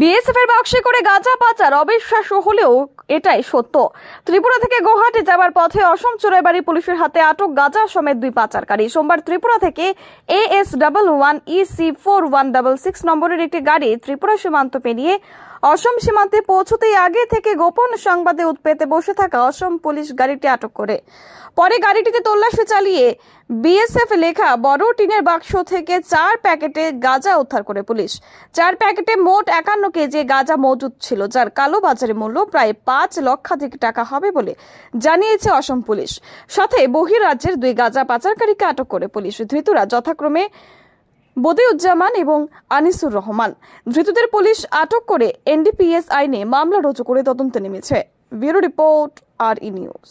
বিএসএফের বাক্সে করে গাঁজা পাচার অবিশ্বাস হলেও এটাই সত্য ত্রিপুরা থেকে গৌহাটি যাবার পথে অসম চোরাইবাড়ি পুলিশের হাতে আটক গাঁজা সমেত দুই পাচারকারী সোমবার ত্রিপুরা থেকে A S double one EC four one double six নম্বরের একটি গাড়ি ত্রিপুরা সীমান্ত পেরিয়ে অসম সীমান্তে পৌঁছতেই আগে থেকে গোপন সংবাদে উৎপেতে বসে থাকা অসম পুলিশ গাড়িটি আটক করে পরে গাড়িটিতে তল্লাশি চালিয়ে বিএসএফ লেখা বড় টিনের বাক্স থেকে চার প্যাকেটে গাঁজা উদ্ধার করে পুলিশ চার প্যাকেটে মোট একান্ন কেজি গাঁজা মজুদ ছিল যার কালো বাজারে মূল্য প্রায় পাঁচ লক্ষাধিক টাকা হবে বলে জানিয়েছে অসম পুলিশ সাথে বহিরাজ্যের দুই গাঁজা পাচারকারীকে আটক করে পুলিশ ধৃতরা যথাক্রমে বদিউজ্জামান এবং আনিসুর রহমান ধৃতদের পুলিশ আটক করে এনডিপিএস আইনে মামলা রুজু করে তদন্তে নেমেছে ব্যুরো রিপোর্ট আর ই নিউজ